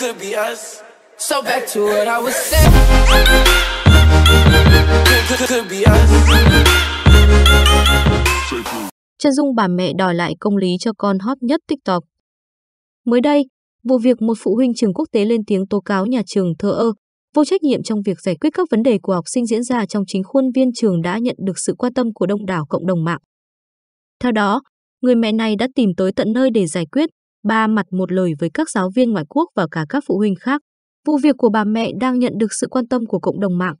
could be us. So back to what I was saying. Could, could be us. Chân dung bà mẹ đòi lại công lý cho con hot nhất TikTok. Mới đây, vụ việc một phụ huynh trường quốc tế lên tiếng tố cáo nhà trường thờ ơ, vô trách nhiệm trong việc giải quyết các vấn đề của học sinh diễn ra trong chính khuôn viên trường đã nhận được sự quan tâm của đông đảo cộng đồng mạng. Theo đó, người mẹ này đã tìm tới tận nơi để giải quyết, Ba mặt một lời với các giáo viên ngoại quốc và cả các phụ huynh khác, vụ việc của bà mẹ đang nhận được sự quan tâm của cộng đồng mạng.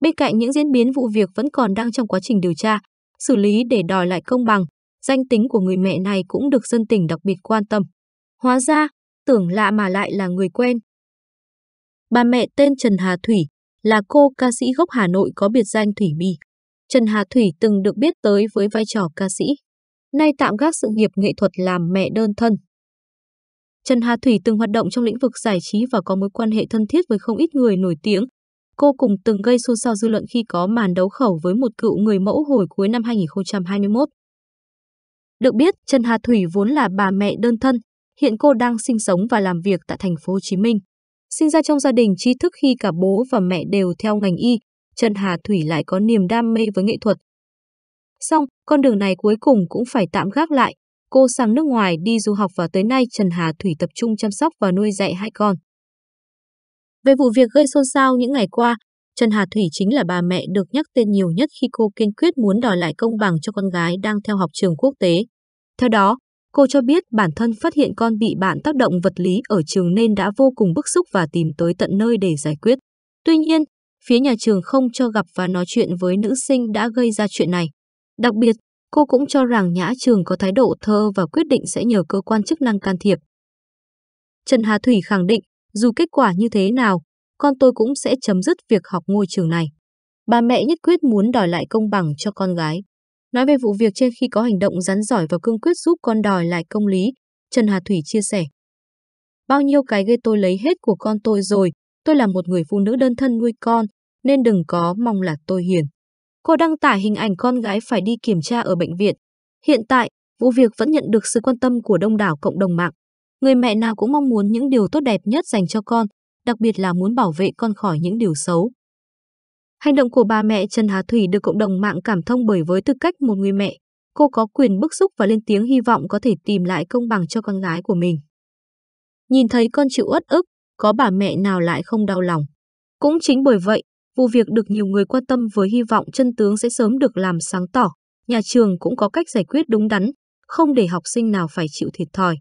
Bên cạnh những diễn biến vụ việc vẫn còn đang trong quá trình điều tra, xử lý để đòi lại công bằng, danh tính của người mẹ này cũng được dân tình đặc biệt quan tâm. Hóa ra, tưởng lạ mà lại là người quen. Bà mẹ tên Trần Hà Thủy, là cô ca sĩ gốc Hà Nội có biệt danh Thủy Bì. Trần Hà Thủy từng được biết tới với vai trò ca sĩ nay tạm gác sự nghiệp nghệ thuật làm mẹ đơn thân. Trần Hà Thủy từng hoạt động trong lĩnh vực giải trí và có mối quan hệ thân thiết với không ít người nổi tiếng. Cô cùng từng gây xôn xao dư luận khi có màn đấu khẩu với một cựu người mẫu hồi cuối năm 2021. Được biết, Trần Hà Thủy vốn là bà mẹ đơn thân, hiện cô đang sinh sống và làm việc tại thành phố Hồ Chí Minh. Sinh ra trong gia đình trí thức khi cả bố và mẹ đều theo ngành y, Trần Hà Thủy lại có niềm đam mê với nghệ thuật, Xong, con đường này cuối cùng cũng phải tạm gác lại. Cô sang nước ngoài đi du học và tới nay Trần Hà Thủy tập trung chăm sóc và nuôi dạy hai con. Về vụ việc gây xôn xao những ngày qua, Trần Hà Thủy chính là bà mẹ được nhắc tên nhiều nhất khi cô kiên quyết muốn đòi lại công bằng cho con gái đang theo học trường quốc tế. Theo đó, cô cho biết bản thân phát hiện con bị bạn tác động vật lý ở trường nên đã vô cùng bức xúc và tìm tới tận nơi để giải quyết. Tuy nhiên, phía nhà trường không cho gặp và nói chuyện với nữ sinh đã gây ra chuyện này. Đặc biệt, cô cũng cho rằng Nhã Trường có thái độ thơ và quyết định sẽ nhờ cơ quan chức năng can thiệp. Trần Hà Thủy khẳng định, dù kết quả như thế nào, con tôi cũng sẽ chấm dứt việc học ngôi trường này. Bà mẹ nhất quyết muốn đòi lại công bằng cho con gái. Nói về vụ việc trên khi có hành động rắn giỏi và cương quyết giúp con đòi lại công lý, Trần Hà Thủy chia sẻ. Bao nhiêu cái gây tôi lấy hết của con tôi rồi, tôi là một người phụ nữ đơn thân nuôi con, nên đừng có mong là tôi hiền. Cô đăng tải hình ảnh con gái phải đi kiểm tra ở bệnh viện. Hiện tại, vụ việc vẫn nhận được sự quan tâm của đông đảo cộng đồng mạng. Người mẹ nào cũng mong muốn những điều tốt đẹp nhất dành cho con, đặc biệt là muốn bảo vệ con khỏi những điều xấu. Hành động của bà mẹ Trần Hà Thủy được cộng đồng mạng cảm thông bởi với tư cách một người mẹ, cô có quyền bức xúc và lên tiếng hy vọng có thể tìm lại công bằng cho con gái của mình. Nhìn thấy con chịu uất ức, có bà mẹ nào lại không đau lòng. Cũng chính bởi vậy, Vụ việc được nhiều người quan tâm với hy vọng chân tướng sẽ sớm được làm sáng tỏ, nhà trường cũng có cách giải quyết đúng đắn, không để học sinh nào phải chịu thiệt thòi.